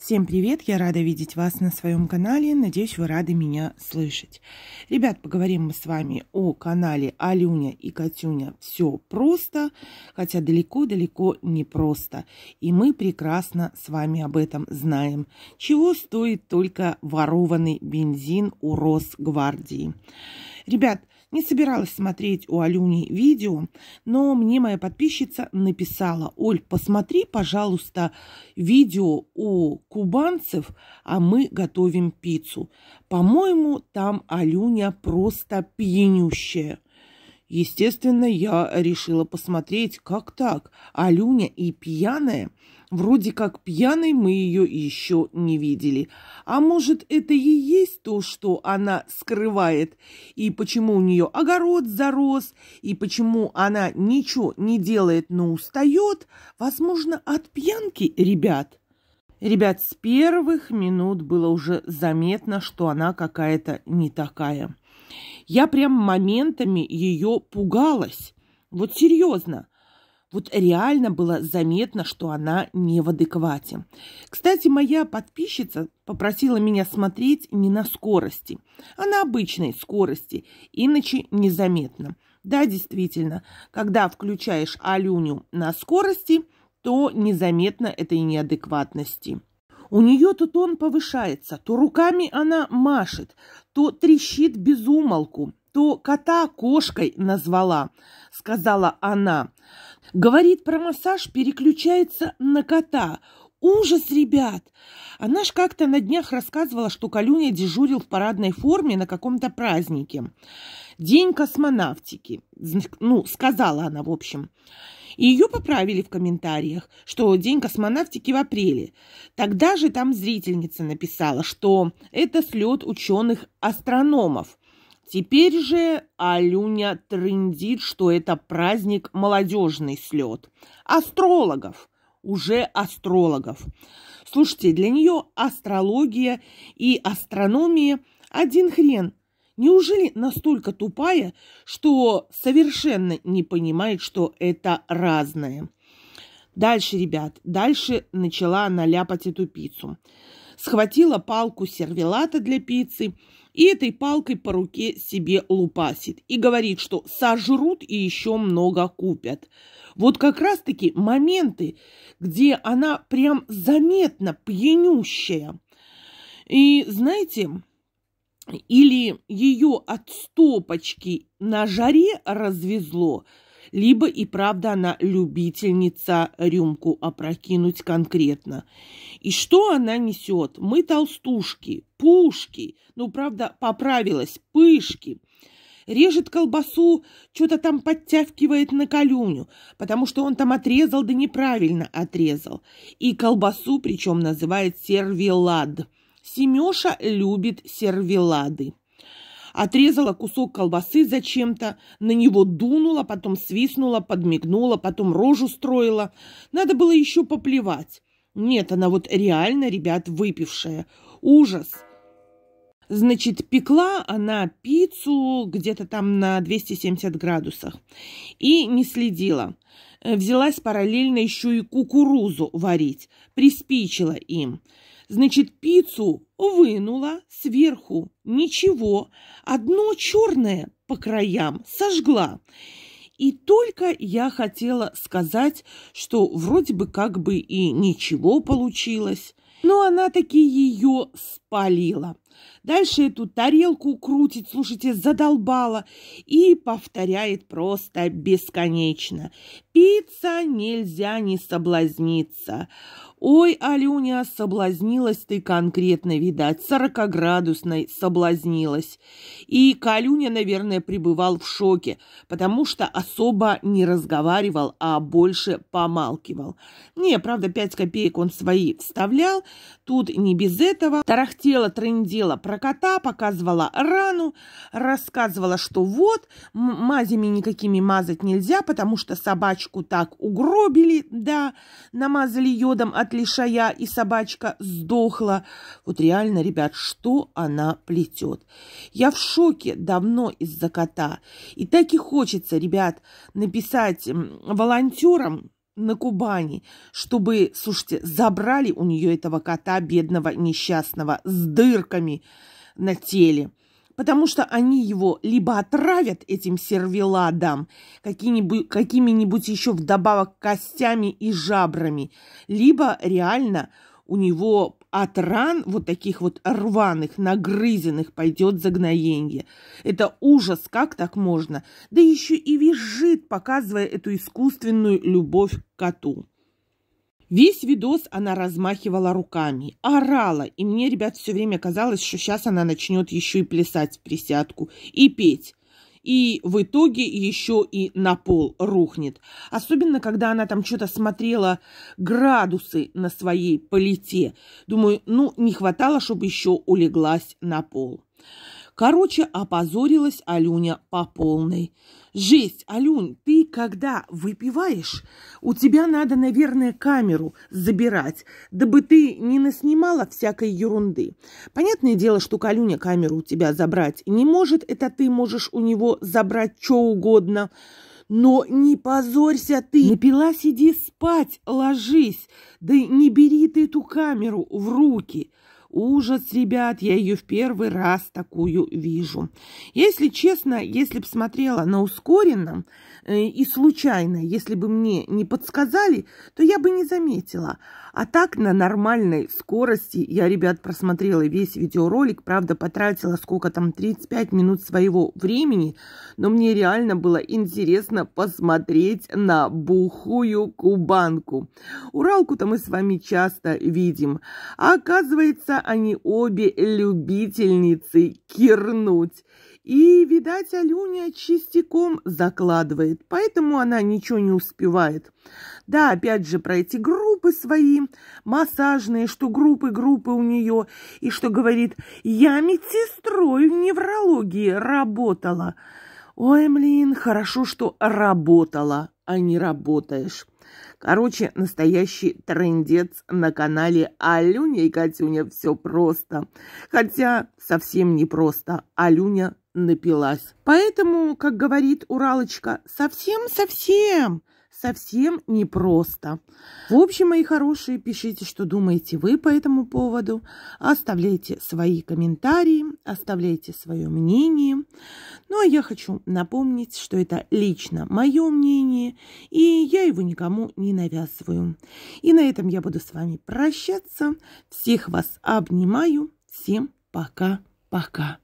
Всем привет, я рада видеть вас на своем канале, надеюсь вы рады меня слышать. Ребят, поговорим мы с вами о канале Алюня и Катюня «Все просто», хотя далеко-далеко не просто. И мы прекрасно с вами об этом знаем. Чего стоит только ворованный бензин у Росгвардии. Ребят, не собиралась смотреть у Алюни видео, но мне моя подписчица написала, «Оль, посмотри, пожалуйста, видео у кубанцев, а мы готовим пиццу. По-моему, там Алюня просто пьянющая». Естественно, я решила посмотреть, как так, Алюня и пьяная – Вроде как пьяной мы ее еще не видели. А может, это и есть то, что она скрывает, и почему у нее огород зарос, и почему она ничего не делает, но устает? Возможно, от пьянки, ребят? Ребят, с первых минут было уже заметно, что она какая-то не такая. Я прям моментами ее пугалась. Вот серьезно. Вот реально было заметно, что она не в адеквате. Кстати, моя подписчица попросила меня смотреть не на скорости, а на обычной скорости, иначе незаметно. Да, действительно, когда включаешь Алюню на скорости, то незаметно этой неадекватности. У нее то тон повышается, то руками она машет, то трещит без умолку то кота кошкой назвала», — сказала она. Говорит про массаж, переключается на кота. Ужас, ребят! Она ж как-то на днях рассказывала, что Калюня дежурил в парадной форме на каком-то празднике. День космонавтики. Ну, сказала она, в общем. И ее поправили в комментариях, что день космонавтики в апреле. Тогда же там зрительница написала, что это слет ученых-астрономов. Теперь же Алюня трендит, что это праздник молодежный слет. Астрологов, уже астрологов. Слушайте, для нее астрология и астрономия один хрен. Неужели настолько тупая, что совершенно не понимает, что это разное? Дальше, ребят, дальше начала она ляпать эту пиццу. Схватила палку сервелата для пиццы и этой палкой по руке себе лупасит. И говорит, что сожрут и еще много купят. Вот как раз-таки моменты, где она прям заметно пьянющая. И знаете, или ее от стопочки на жаре развезло – либо и правда она любительница рюмку опрокинуть конкретно. И что она несет? Мы толстушки, пушки, ну, правда, поправилась, пышки. Режет колбасу, что-то там подтягивает на колюню, потому что он там отрезал, да неправильно отрезал. И колбасу причем называет сервелад. Семеша любит сервелады. Отрезала кусок колбасы зачем-то, на него дунула, потом свистнула, подмигнула, потом рожу строила. Надо было еще поплевать. Нет, она вот реально, ребят, выпившая. Ужас. Значит, пекла она пиццу где-то там на 270 градусах и не следила. Взялась параллельно еще и кукурузу варить, приспичила им. Значит, пиццу вынула сверху, ничего, одно черное по краям сожгла. И только я хотела сказать, что вроде бы как бы и ничего получилось, но она таки ее спалила. Дальше эту тарелку крутит, слушайте, задолбала и повторяет просто бесконечно. Пицца нельзя не соблазниться. Ой, Алюня, соблазнилась ты конкретно, видать, сорокоградусной соблазнилась. И Калюня, наверное, пребывал в шоке, потому что особо не разговаривал, а больше помалкивал. Не, правда, пять копеек он свои вставлял, тут не без этого. Тарахтела, трындела говорила про кота, показывала рану, рассказывала, что вот, мазями никакими мазать нельзя, потому что собачку так угробили, да, намазали йодом от лишая, и собачка сдохла. Вот реально, ребят, что она плетет. Я в шоке давно из-за кота. И так и хочется, ребят, написать волонтерам, на Кубани, чтобы, слушайте, забрали у нее этого кота, бедного, несчастного, с дырками на теле. Потому что они его либо отравят этим сервеладом, какими-нибудь какими еще вдобавок костями и жабрами, либо реально у него от ран, вот таких вот рваных, нагрызенных, пойдет загноение. Это ужас, как так можно? Да еще и визжит, показывая эту искусственную любовь к коту. Весь видос она размахивала руками, орала, и мне, ребят, все время казалось, что сейчас она начнет еще и плясать в присядку и петь и в итоге еще и на пол рухнет. Особенно, когда она там что-то смотрела градусы на своей полите. Думаю, ну, не хватало, чтобы еще улеглась на пол. Короче, опозорилась Алюня по полной. Жесть, Алюнь, ты когда выпиваешь, у тебя надо, наверное, камеру забирать, дабы ты не наснимала всякой ерунды. Понятное дело, что Калюня камеру у тебя забрать не может, это ты можешь у него забрать что угодно. Но не позорься ты. Напила, сиди спать, ложись. Да не бери ты эту камеру в руки. Ужас, ребят, я ее в первый раз такую вижу. Если честно, если бы смотрела на ускоренном э, и случайно, если бы мне не подсказали, то я бы не заметила. А так на нормальной скорости я, ребят, просмотрела весь видеоролик, правда, потратила сколько там, 35 минут своего времени, но мне реально было интересно посмотреть на бухую кубанку. Уралку-то мы с вами часто видим. А оказывается, они обе любительницы кирнуть. И, видать, Алюня чистяком закладывает, поэтому она ничего не успевает. Да, опять же, про эти группы свои, массажные, что группы-группы у нее, и что говорит, я медсестрой в неврологии работала. Ой, блин, хорошо, что работала, а не работаешь. Короче, настоящий трендец на канале Алюня и Катюня. Все просто. Хотя совсем не просто. Алюня напилась. Поэтому, как говорит Уралочка, совсем-совсем совсем непросто. В общем, мои хорошие, пишите, что думаете вы по этому поводу. Оставляйте свои комментарии, оставляйте свое мнение. Ну а я хочу напомнить, что это лично мое мнение, и я его никому не навязываю. И на этом я буду с вами прощаться. Всех вас обнимаю. Всем пока-пока.